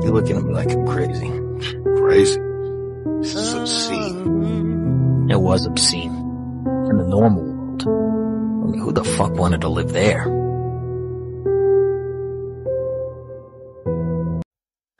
He's looking at me like I'm crazy. Crazy? This is obscene. It was obscene. In the normal world. I mean, who the fuck wanted to live there?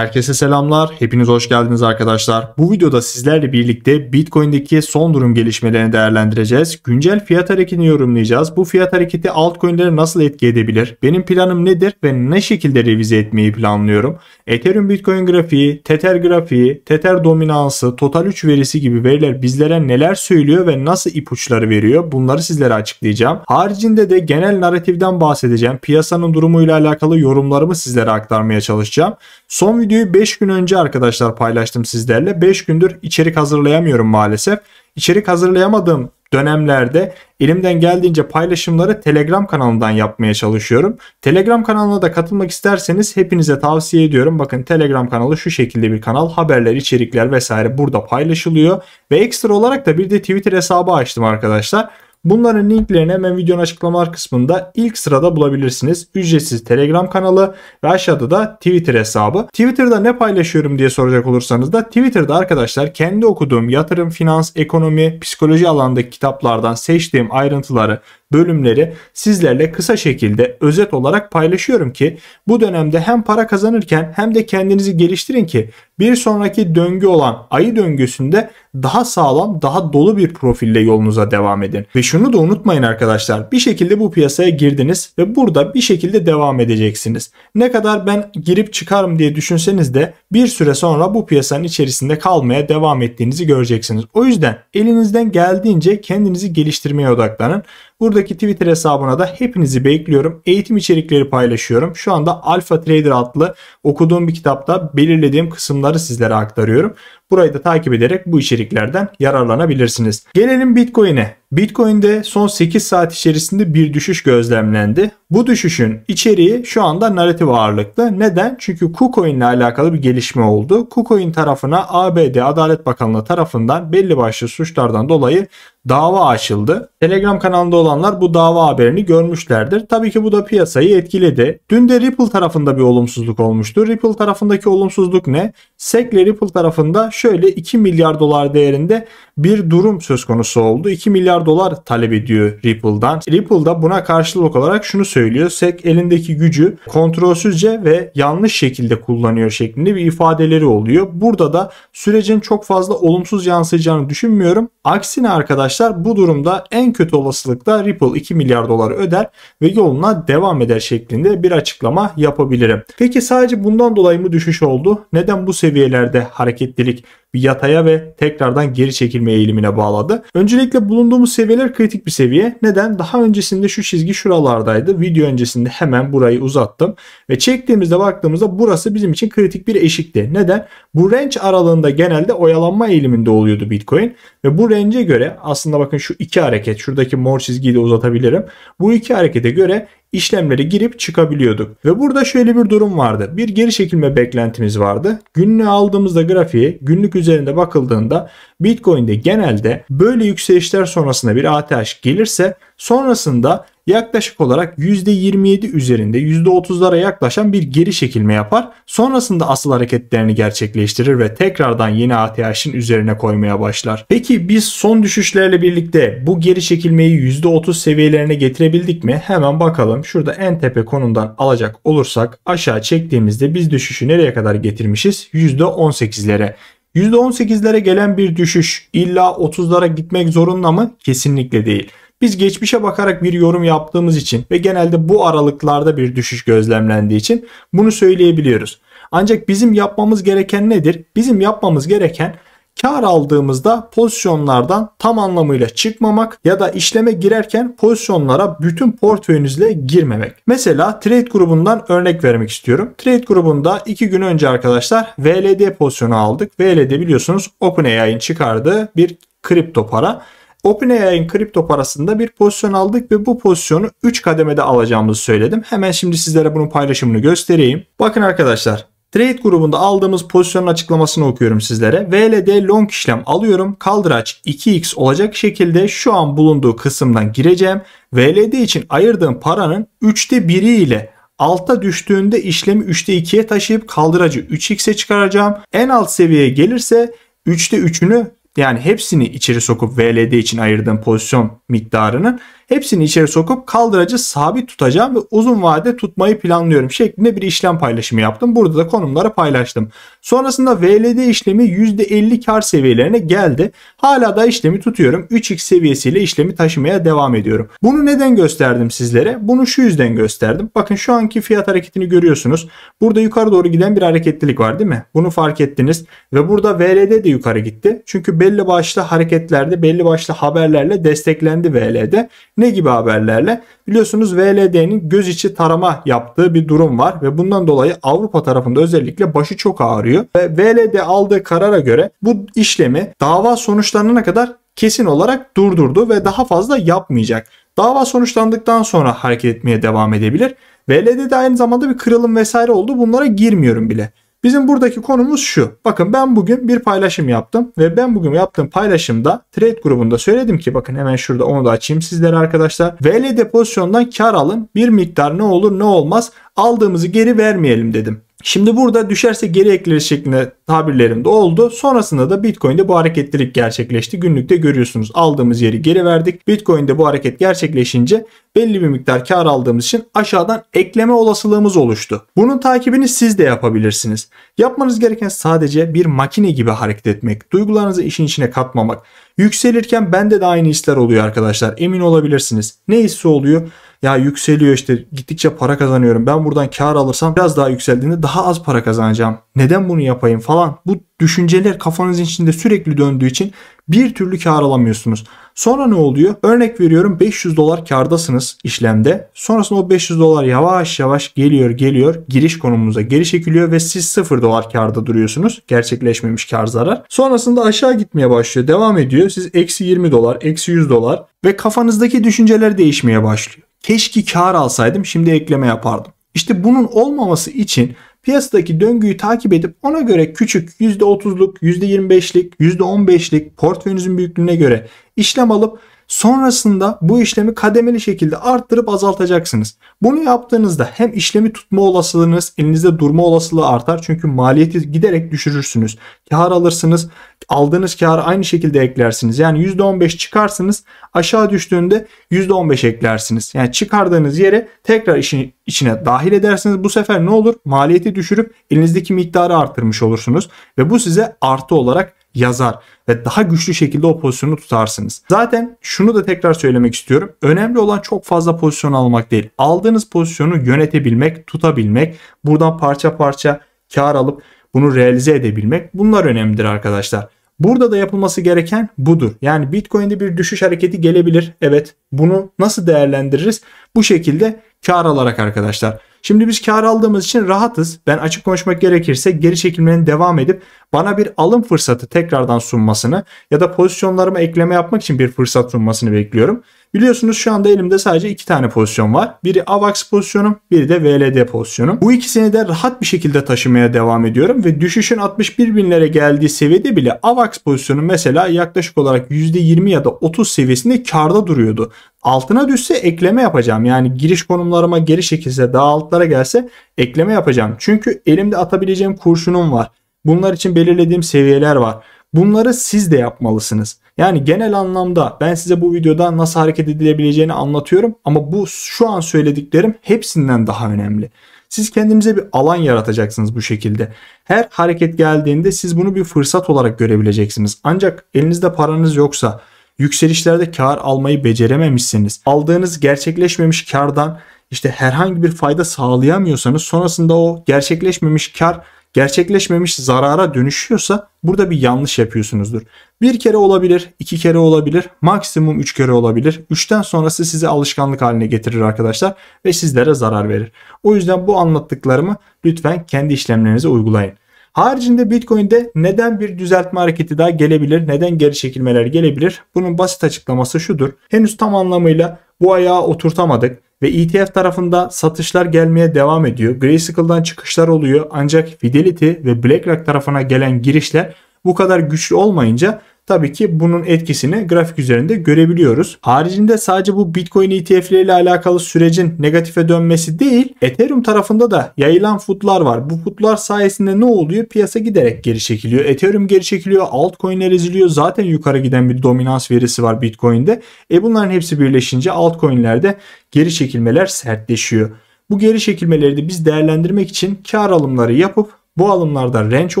Herkese selamlar. Hepiniz hoş geldiniz arkadaşlar. Bu videoda sizlerle birlikte Bitcoin'deki son durum gelişmelerini değerlendireceğiz. Güncel fiyat hareketini yorumlayacağız. Bu fiyat hareketi altcoin'lere nasıl etki edebilir? Benim planım nedir ve ne şekilde revize etmeyi planlıyorum? Ethereum Bitcoin grafiği, Tether grafiği, Tether dominansı, total 3 verisi gibi veriler bizlere neler söylüyor ve nasıl ipuçları veriyor? Bunları sizlere açıklayacağım. Haricinde de genel narratifden bahsedeceğim. Piyasanın durumuyla alakalı yorumlarımı sizlere aktarmaya çalışacağım. Son video videoyu 5 gün önce arkadaşlar paylaştım sizlerle. 5 gündür içerik hazırlayamıyorum maalesef. İçerik hazırlayamadığım dönemlerde elimden geldiğince paylaşımları Telegram kanalından yapmaya çalışıyorum. Telegram kanalına da katılmak isterseniz hepinize tavsiye ediyorum. Bakın Telegram kanalı şu şekilde bir kanal. Haberler, içerikler vesaire burada paylaşılıyor. Ve ekstra olarak da bir de Twitter hesabı açtım arkadaşlar. Bunların linklerini hemen videonun açıklamalar kısmında ilk sırada bulabilirsiniz. Ücretsiz Telegram kanalı ve aşağıda da Twitter hesabı. Twitter'da ne paylaşıyorum diye soracak olursanız da Twitter'da arkadaşlar kendi okuduğum yatırım, finans, ekonomi, psikoloji alandaki kitaplardan seçtiğim ayrıntıları bölümleri sizlerle kısa şekilde özet olarak paylaşıyorum ki bu dönemde hem para kazanırken hem de kendinizi geliştirin ki bir sonraki döngü olan ayı döngüsünde daha sağlam, daha dolu bir profille yolunuza devam edin. Ve şunu da unutmayın arkadaşlar. Bir şekilde bu piyasaya girdiniz ve burada bir şekilde devam edeceksiniz. Ne kadar ben girip çıkarım diye düşünseniz de bir süre sonra bu piyasanın içerisinde kalmaya devam ettiğinizi göreceksiniz. O yüzden elinizden geldiğince kendinizi geliştirmeye odaklanın. Buradaki Twitter hesabına da hepinizi bekliyorum. Eğitim içerikleri paylaşıyorum. Şu anda Alpha Trader adlı okuduğum bir kitapta belirlediğim kısımları sizlere aktarıyorum. Burayı da takip ederek bu içeriklerden yararlanabilirsiniz. Gelelim Bitcoin'e. Bitcoin'de son 8 saat içerisinde bir düşüş gözlemlendi. Bu düşüşün içeriği şu anda narratif ağırlıklı. Neden? Çünkü KuCoin ile alakalı bir gelişme oldu. KuCoin tarafına ABD Adalet Bakanlığı tarafından belli başlı suçlardan dolayı dava açıldı. Telegram kanalında olanlar bu dava haberini görmüşlerdir. Tabii ki bu da piyasayı etkiledi. Dün de Ripple tarafında bir olumsuzluk olmuştu. Ripple tarafındaki olumsuzluk ne? SEC ile Ripple tarafında şöyle 2 milyar dolar değerinde bir durum söz konusu oldu. 2 milyar milyar dolar talep ediyor Ripple'dan. Ripple da buna karşılık olarak şunu söylüyor. SEC elindeki gücü kontrolsüzce ve yanlış şekilde kullanıyor şeklinde bir ifadeleri oluyor. Burada da sürecin çok fazla olumsuz yansıyacağını düşünmüyorum. Aksine arkadaşlar bu durumda en kötü olasılıkla Ripple 2 milyar dolar öder ve yoluna devam eder şeklinde bir açıklama yapabilirim. Peki sadece bundan dolayı mı düşüş oldu? Neden bu seviyelerde hareketlilik bir yataya ve tekrardan geri çekilme eğilimine bağladı. Öncelikle bulunduğumuz seviyeler kritik bir seviye. Neden? Daha öncesinde şu çizgi şuralardaydı. Video öncesinde hemen burayı uzattım. Ve çektiğimizde baktığımızda burası bizim için kritik bir eşikti. Neden? Bu range aralığında genelde oyalanma eğiliminde oluyordu Bitcoin. Ve bu range'e göre aslında bakın şu iki hareket. Şuradaki mor çizgiyi de uzatabilirim. Bu iki harekete göre işlemleri girip çıkabiliyorduk. Ve burada şöyle bir durum vardı. Bir geri çekilme beklentimiz vardı. Günlüğü aldığımızda grafiği günlük üzerinde bakıldığında Bitcoin'de genelde böyle yükselişler sonrasında bir ATH gelirse sonrasında yaklaşık olarak %27 üzerinde %30'lara yaklaşan bir geri çekilme yapar. Sonrasında asıl hareketlerini gerçekleştirir ve tekrardan yeni ATH'in üzerine koymaya başlar. Peki biz son düşüşlerle birlikte bu geri çekilmeyi %30 seviyelerine getirebildik mi? Hemen bakalım. Şurada en tepe konumdan alacak olursak aşağı çektiğimizde biz düşüşü nereye kadar getirmişiz? %18'lere. %18'lere gelen bir düşüş illa 30'lara gitmek zorunda mı? Kesinlikle değil. Biz geçmişe bakarak bir yorum yaptığımız için ve genelde bu aralıklarda bir düşüş gözlemlendiği için bunu söyleyebiliyoruz. Ancak bizim yapmamız gereken nedir? Bizim yapmamız gereken kar aldığımızda pozisyonlardan tam anlamıyla çıkmamak ya da işleme girerken pozisyonlara bütün portföyünüzle girmemek. Mesela trade grubundan örnek vermek istiyorum. Trade grubunda 2 gün önce arkadaşlar VLD pozisyonu aldık. VLD biliyorsunuz OpenAI'ın çıkardığı bir kripto para. OpenAI'nin kripto parasında bir pozisyon aldık ve bu pozisyonu 3 kademede alacağımızı söyledim. Hemen şimdi sizlere bunun paylaşımını göstereyim. Bakın arkadaşlar Trade grubunda aldığımız pozisyonun açıklamasını okuyorum sizlere. VLD long işlem alıyorum. Kaldıraç 2x olacak şekilde şu an bulunduğu kısımdan gireceğim. VLD için ayırdığım paranın 3'te 1'i ile alta düştüğünde işlemi 3'te 2'ye taşıyıp kaldıracı 3x'e çıkaracağım. En alt seviyeye gelirse 3'te 3'ünü yani hepsini içeri sokup VLD için ayırdığım pozisyon miktarının Hepsini içeri sokup kaldıracı sabit tutacağım ve uzun vade tutmayı planlıyorum şeklinde bir işlem paylaşımı yaptım. Burada da konumları paylaştım. Sonrasında VLD işlemi %50 kar seviyelerine geldi. Hala da işlemi tutuyorum. 3x seviyesiyle işlemi taşımaya devam ediyorum. Bunu neden gösterdim sizlere? Bunu şu yüzden gösterdim. Bakın şu anki fiyat hareketini görüyorsunuz. Burada yukarı doğru giden bir hareketlilik var değil mi? Bunu fark ettiniz. Ve burada VLD de yukarı gitti. Çünkü belli başlı hareketlerde belli başlı haberlerle desteklendi VLD. Ne gibi haberlerle? Biliyorsunuz VLD'nin göz içi tarama yaptığı bir durum var ve bundan dolayı Avrupa tarafında özellikle başı çok ağrıyor ve VLD aldığı karara göre bu işlemi dava sonuçlanana kadar kesin olarak durdurdu ve daha fazla yapmayacak. Dava sonuçlandıktan sonra hareket etmeye devam edebilir. VLD'de aynı zamanda bir kırılım vesaire oldu. Bunlara girmiyorum bile. Bizim buradaki konumuz şu. Bakın ben bugün bir paylaşım yaptım ve ben bugün yaptığım paylaşımda trade grubunda söyledim ki bakın hemen şurada onu da açayım sizlere arkadaşlar. VLD pozisyondan kar alın. Bir miktar ne olur ne olmaz aldığımızı geri vermeyelim dedim. Şimdi burada düşerse geri ekleriz şeklinde tabirlerimde oldu. Sonrasında da Bitcoin'de bu hareketlilik gerçekleşti. Günlükte görüyorsunuz aldığımız yeri geri verdik. Bitcoin'de bu hareket gerçekleşince belli bir miktar kar aldığımız için aşağıdan ekleme olasılığımız oluştu. Bunun takibini siz de yapabilirsiniz. Yapmanız gereken sadece bir makine gibi hareket etmek. Duygularınızı işin içine katmamak. Yükselirken bende de aynı hisler oluyor arkadaşlar. Emin olabilirsiniz. Ne hissi oluyor? ya yükseliyor işte gittikçe para kazanıyorum. Ben buradan kar alırsam biraz daha yükseldiğinde daha az para kazanacağım. Neden bunu yapayım falan. Bu düşünceler kafanızın içinde sürekli döndüğü için bir türlü kar alamıyorsunuz. Sonra ne oluyor? Örnek veriyorum 500 dolar kardasınız işlemde. Sonrasında o 500 dolar yavaş yavaş geliyor geliyor giriş konumunuza geri çekiliyor ve siz 0 dolar karda duruyorsunuz. Gerçekleşmemiş kar zarar. Sonrasında aşağı gitmeye başlıyor. Devam ediyor. Siz eksi 20 dolar, eksi 100 dolar ve kafanızdaki düşünceler değişmeye başlıyor keşke kar alsaydım şimdi ekleme yapardım. İşte bunun olmaması için piyasadaki döngüyü takip edip ona göre küçük %30'luk, %25'lik, %15'lik portföyünüzün büyüklüğüne göre işlem alıp Sonrasında bu işlemi kademeli şekilde arttırıp azaltacaksınız. Bunu yaptığınızda hem işlemi tutma olasılığınız, elinizde durma olasılığı artar. Çünkü maliyeti giderek düşürürsünüz. Kar alırsınız, aldığınız karı aynı şekilde eklersiniz. Yani %15 çıkarsınız, aşağı düştüğünde %15 eklersiniz. Yani çıkardığınız yere tekrar işin içine dahil edersiniz. Bu sefer ne olur? Maliyeti düşürüp elinizdeki miktarı arttırmış olursunuz ve bu size artı olarak yazar ve daha güçlü şekilde o pozisyonu tutarsınız. Zaten şunu da tekrar söylemek istiyorum. Önemli olan çok fazla pozisyon almak değil. Aldığınız pozisyonu yönetebilmek, tutabilmek, buradan parça parça kar alıp bunu realize edebilmek bunlar önemlidir arkadaşlar. Burada da yapılması gereken budur. Yani Bitcoin'de bir düşüş hareketi gelebilir. Evet bunu nasıl değerlendiririz? Bu şekilde kar alarak arkadaşlar. Şimdi biz kar aldığımız için rahatız. Ben açık konuşmak gerekirse geri çekilmenin devam edip bana bir alım fırsatı tekrardan sunmasını ya da pozisyonlarıma ekleme yapmak için bir fırsat sunmasını bekliyorum. Biliyorsunuz şu anda elimde sadece iki tane pozisyon var. Biri AVAX pozisyonum, biri de VLD pozisyonum. Bu ikisini de rahat bir şekilde taşımaya devam ediyorum ve düşüşün 61 binlere geldiği seviyede bile AVAX pozisyonum mesela yaklaşık olarak %20 ya da 30 seviyesinde karda duruyordu. Altına düşse ekleme yapacağım. Yani giriş konumlarıma geri çekilse daha altlara gelse ekleme yapacağım. Çünkü elimde atabileceğim kurşunum var. Bunlar için belirlediğim seviyeler var. Bunları siz de yapmalısınız. Yani genel anlamda ben size bu videoda nasıl hareket edilebileceğini anlatıyorum ama bu şu an söylediklerim hepsinden daha önemli. Siz kendinize bir alan yaratacaksınız bu şekilde. Her hareket geldiğinde siz bunu bir fırsat olarak görebileceksiniz. Ancak elinizde paranız yoksa, yükselişlerde kar almayı becerememişsiniz. Aldığınız gerçekleşmemiş kardan işte herhangi bir fayda sağlayamıyorsanız sonrasında o gerçekleşmemiş kar gerçekleşmemiş zarara dönüşüyorsa burada bir yanlış yapıyorsunuzdur. Bir kere olabilir, iki kere olabilir, maksimum üç kere olabilir. Üçten sonrası sizi alışkanlık haline getirir arkadaşlar ve sizlere zarar verir. O yüzden bu anlattıklarımı lütfen kendi işlemlerinize uygulayın. Haricinde Bitcoin'de neden bir düzeltme hareketi daha gelebilir, neden geri çekilmeler gelebilir? Bunun basit açıklaması şudur. Henüz tam anlamıyla bu ayağı oturtamadık ve ETF tarafında satışlar gelmeye devam ediyor. Grayscale'dan çıkışlar oluyor ancak Fidelity ve BlackRock tarafına gelen girişler bu kadar güçlü olmayınca Tabii ki bunun etkisini grafik üzerinde görebiliyoruz. Haricinde sadece bu Bitcoin e ile alakalı sürecin negatife dönmesi değil, Ethereum tarafında da yayılan futlar var. Bu futlar sayesinde ne oluyor? Piyasa giderek geri çekiliyor. Ethereum geri çekiliyor, altcoin'ler eziliyor. Zaten yukarı giden bir dominans verisi var Bitcoin'de. E bunların hepsi birleşince altcoin'lerde geri çekilmeler sertleşiyor. Bu geri çekilmeleri de biz değerlendirmek için kar alımları yapıp bu alımlarda range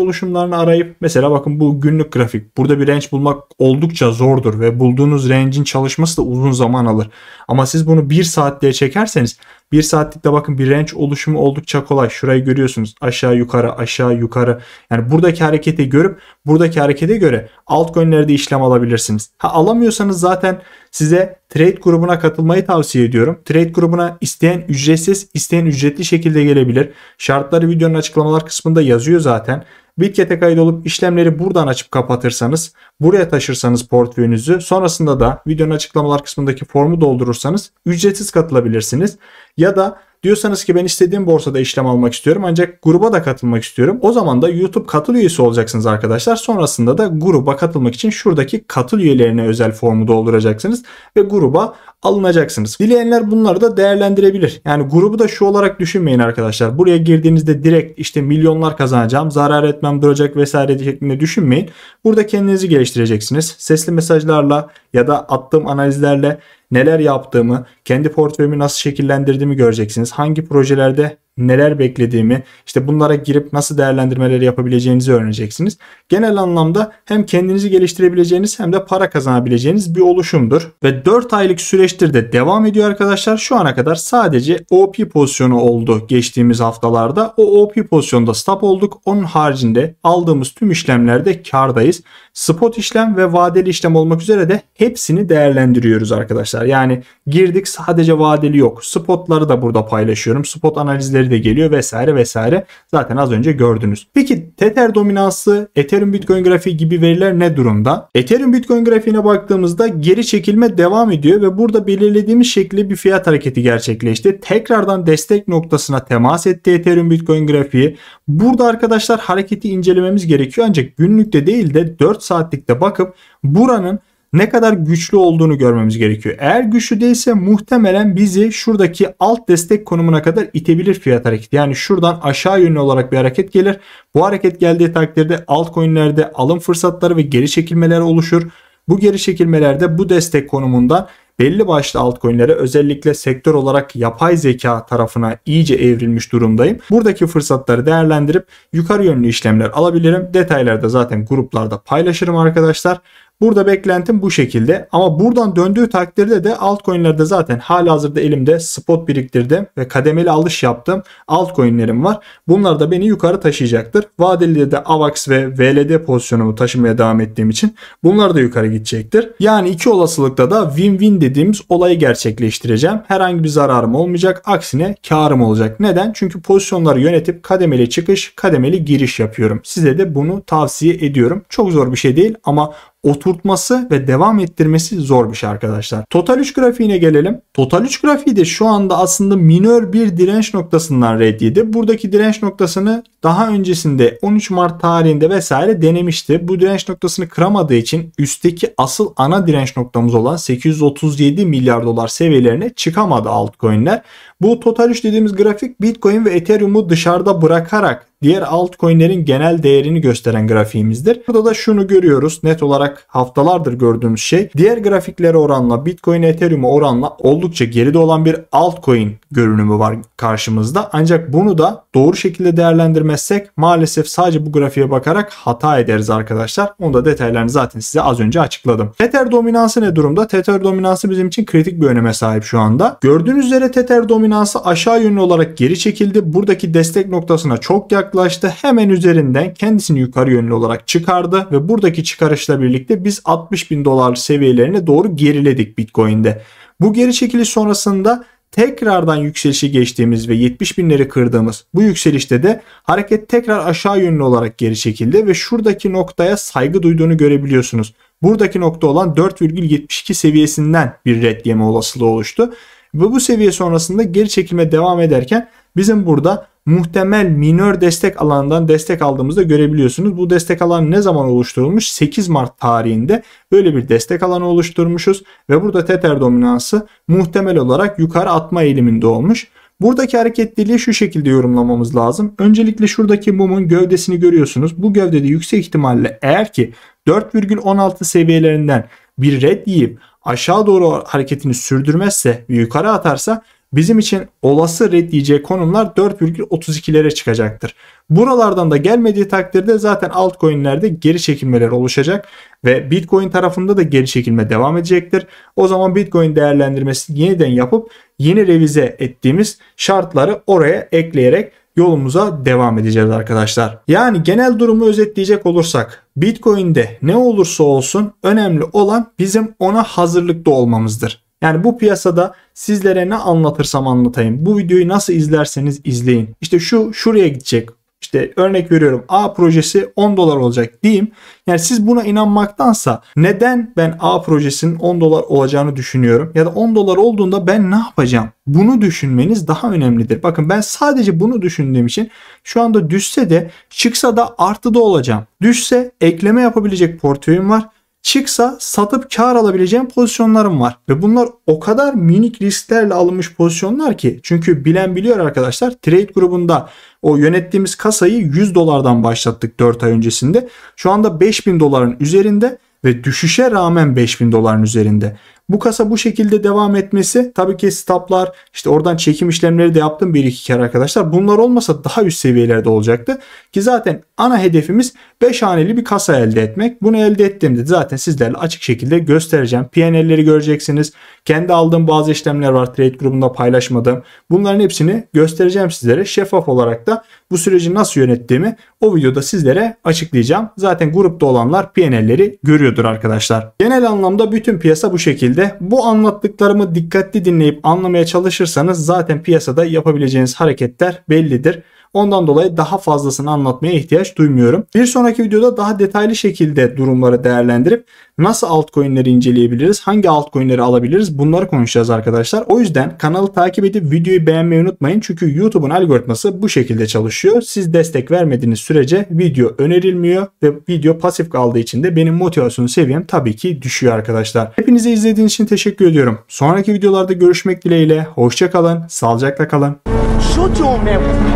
oluşumlarını arayıp mesela bakın bu günlük grafik. Burada bir range bulmak oldukça zordur ve bulduğunuz range'in çalışması da uzun zaman alır. Ama siz bunu 1 saatliğe çekerseniz 1 saatlikte bakın bir range oluşumu oldukça kolay. Şurayı görüyorsunuz aşağı yukarı aşağı yukarı. Yani buradaki hareketi görüp buradaki harekete göre altcoin'lerde işlem alabilirsiniz. Ha alamıyorsanız zaten size trade grubuna katılmayı tavsiye ediyorum. Trade grubuna isteyen ücretsiz isteyen ücretli şekilde gelebilir. Şartları videonun açıklamalar kısmında yazıyor zaten. Bitget'e kaydolup işlemleri buradan açıp kapatırsanız, buraya taşırsanız portföyünüzü, sonrasında da videonun açıklamalar kısmındaki formu doldurursanız ücretsiz katılabilirsiniz. Ya da Diyorsanız ki ben istediğim borsada işlem almak istiyorum ancak gruba da katılmak istiyorum. O zaman da YouTube katıl üyesi olacaksınız arkadaşlar. Sonrasında da gruba katılmak için şuradaki katıl üyelerine özel formu dolduracaksınız ve gruba alınacaksınız. Dileyenler bunları da değerlendirebilir. Yani grubu da şu olarak düşünmeyin arkadaşlar. Buraya girdiğinizde direkt işte milyonlar kazanacağım, zarar etmem duracak vesaire şeklinde düşünmeyin. Burada kendinizi geliştireceksiniz. Sesli mesajlarla ya da attığım analizlerle neler yaptığımı, kendi portföyümü nasıl şekillendirdiğimi göreceksiniz. Hangi projelerde neler beklediğimi, işte bunlara girip nasıl değerlendirmeleri yapabileceğinizi öğreneceksiniz. Genel anlamda hem kendinizi geliştirebileceğiniz hem de para kazanabileceğiniz bir oluşumdur. Ve 4 aylık süreçtir de devam ediyor arkadaşlar. Şu ana kadar sadece OP pozisyonu oldu geçtiğimiz haftalarda. O OP pozisyonda stop olduk. Onun haricinde aldığımız tüm işlemlerde kardayız. Spot işlem ve vadeli işlem olmak üzere de hepsini değerlendiriyoruz arkadaşlar. Yani girdik sadece vadeli yok. Spotları da burada paylaşıyorum. Spot analizleri sesleri de geliyor vesaire vesaire. Zaten az önce gördünüz. Peki Tether dominansı, Ethereum Bitcoin grafiği gibi veriler ne durumda? Ethereum Bitcoin grafiğine baktığımızda geri çekilme devam ediyor ve burada belirlediğimiz şekilde bir fiyat hareketi gerçekleşti. Tekrardan destek noktasına temas etti Ethereum Bitcoin grafiği. Burada arkadaşlar hareketi incelememiz gerekiyor ancak günlükte değil de 4 saatlikte bakıp buranın ne kadar güçlü olduğunu görmemiz gerekiyor. Eğer güçlü değilse muhtemelen bizi şuradaki alt destek konumuna kadar itebilir fiyat hareketi. Yani şuradan aşağı yönlü olarak bir hareket gelir. Bu hareket geldiği takdirde altcoin'lerde alım fırsatları ve geri çekilmeler oluşur. Bu geri çekilmelerde bu destek konumunda belli başlı altcoin'lere özellikle sektör olarak yapay zeka tarafına iyice evrilmiş durumdayım. Buradaki fırsatları değerlendirip yukarı yönlü işlemler alabilirim. Detayları da zaten gruplarda paylaşırım arkadaşlar. Burada beklentim bu şekilde ama buradan döndüğü takdirde de altcoin'lerde zaten halihazırda elimde spot biriktirdim ve kademeli alış yaptım. Altcoin'lerim var. Bunlar da beni yukarı taşıyacaktır. Vadeli'de de AVAX ve VLD pozisyonumu taşımaya devam ettiğim için bunlar da yukarı gidecektir. Yani iki olasılıkta da win-win dediğimiz olayı gerçekleştireceğim. Herhangi bir zararım olmayacak. Aksine karım olacak. Neden? Çünkü pozisyonları yönetip kademeli çıkış, kademeli giriş yapıyorum. Size de bunu tavsiye ediyorum. Çok zor bir şey değil ama oturtması ve devam ettirmesi zor bir şey arkadaşlar. Total 3 grafiğine gelelim. Total 3 grafiği de şu anda aslında minör bir direnç noktasından red yedi. Buradaki direnç noktasını daha öncesinde 13 Mart tarihinde vesaire denemişti. Bu direnç noktasını kıramadığı için üstteki asıl ana direnç noktamız olan 837 milyar dolar seviyelerine çıkamadı altcoin'ler. Bu total 3 dediğimiz grafik Bitcoin ve Ethereum'u dışarıda bırakarak diğer altcoin'lerin genel değerini gösteren grafiğimizdir. Burada da şunu görüyoruz. Net olarak haftalardır gördüğümüz şey diğer grafiklere oranla Bitcoin Ethereum'a oranla oldukça geride olan bir altcoin görünümü var karşımızda. Ancak bunu da doğru şekilde değerlendirmezsek maalesef sadece bu grafiğe bakarak hata ederiz arkadaşlar. Onu da detaylarını zaten size az önce açıkladım. Tether dominansı ne durumda? Tether dominansı bizim için kritik bir öneme sahip şu anda. Gördüğünüz üzere Tether dominansı aşağı yönlü olarak geri çekildi. Buradaki destek noktasına çok yaklaşık yaklaştı. Hemen üzerinden kendisini yukarı yönlü olarak çıkardı ve buradaki çıkarışla birlikte biz 60 bin dolar seviyelerine doğru geriledik Bitcoin'de. Bu geri çekiliş sonrasında tekrardan yükselişi geçtiğimiz ve 70 binleri kırdığımız bu yükselişte de hareket tekrar aşağı yönlü olarak geri çekildi ve şuradaki noktaya saygı duyduğunu görebiliyorsunuz. Buradaki nokta olan 4,72 seviyesinden bir red yeme olasılığı oluştu. Ve bu seviye sonrasında geri çekilme devam ederken Bizim burada muhtemel minör destek alanından destek aldığımızda görebiliyorsunuz. Bu destek alanı ne zaman oluşturulmuş? 8 Mart tarihinde böyle bir destek alanı oluşturmuşuz ve burada teter dominansı muhtemel olarak yukarı atma eğiliminde olmuş. Buradaki hareketliliği şu şekilde yorumlamamız lazım. Öncelikle şuradaki mumun gövdesini görüyorsunuz. Bu gövdede yüksek ihtimalle eğer ki 4,16 seviyelerinden bir red yiyip aşağı doğru hareketini sürdürmezse ve yukarı atarsa bizim için olası red diyeceği konumlar 4,32'lere çıkacaktır. Buralardan da gelmediği takdirde zaten altcoin'lerde geri çekilmeler oluşacak ve Bitcoin tarafında da geri çekilme devam edecektir. O zaman Bitcoin değerlendirmesini yeniden yapıp yeni revize ettiğimiz şartları oraya ekleyerek yolumuza devam edeceğiz arkadaşlar. Yani genel durumu özetleyecek olursak Bitcoin'de ne olursa olsun önemli olan bizim ona hazırlıklı olmamızdır. Yani bu piyasada sizlere ne anlatırsam anlatayım. Bu videoyu nasıl izlerseniz izleyin. İşte şu şuraya gidecek. İşte örnek veriyorum A projesi 10 dolar olacak diyeyim. Yani siz buna inanmaktansa neden ben A projesinin 10 dolar olacağını düşünüyorum ya da 10 dolar olduğunda ben ne yapacağım? Bunu düşünmeniz daha önemlidir. Bakın ben sadece bunu düşündüğüm için şu anda düşse de çıksa da artı da olacağım. Düşse ekleme yapabilecek portföyüm var çıksa satıp kar alabileceğim pozisyonlarım var. Ve bunlar o kadar minik risklerle alınmış pozisyonlar ki. Çünkü bilen biliyor arkadaşlar trade grubunda o yönettiğimiz kasayı 100 dolardan başlattık 4 ay öncesinde. Şu anda 5000 doların üzerinde ve düşüşe rağmen 5000 doların üzerinde. Bu kasa bu şekilde devam etmesi tabii ki staplar işte oradan çekim işlemleri de yaptım bir iki kere arkadaşlar. Bunlar olmasa daha üst seviyelerde olacaktı. Ki zaten ana hedefimiz 5 haneli bir kasa elde etmek. Bunu elde ettiğimde zaten sizlerle açık şekilde göstereceğim. PNL'leri göreceksiniz. Kendi aldığım bazı işlemler var trade grubunda paylaşmadığım. Bunların hepsini göstereceğim sizlere. Şeffaf olarak da bu süreci nasıl yönettiğimi o videoda sizlere açıklayacağım. Zaten grupta olanlar PNL'leri görüyordur arkadaşlar. Genel anlamda bütün piyasa bu şekilde şekilde bu anlattıklarımı dikkatli dinleyip anlamaya çalışırsanız zaten piyasada yapabileceğiniz hareketler bellidir. Ondan dolayı daha fazlasını anlatmaya ihtiyaç duymuyorum. Bir sonraki videoda daha detaylı şekilde durumları değerlendirip nasıl altcoin'leri inceleyebiliriz, hangi altcoin'leri alabiliriz bunları konuşacağız arkadaşlar. O yüzden kanalı takip edip videoyu beğenmeyi unutmayın. Çünkü YouTube'un algoritması bu şekilde çalışıyor. Siz destek vermediğiniz sürece video önerilmiyor ve video pasif kaldığı için de benim motivasyon seviyem tabii ki düşüyor arkadaşlar. Hepinize izlediğiniz için teşekkür ediyorum. Sonraki videolarda görüşmek dileğiyle. Hoşçakalın, sağlıcakla kalın. Shutum,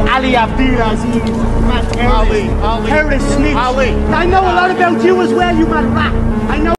Ali Abdir Aziz, Matt Harris, Ali, Harris Smith. Ali. I know a lot about you as well, you mad rat. I know.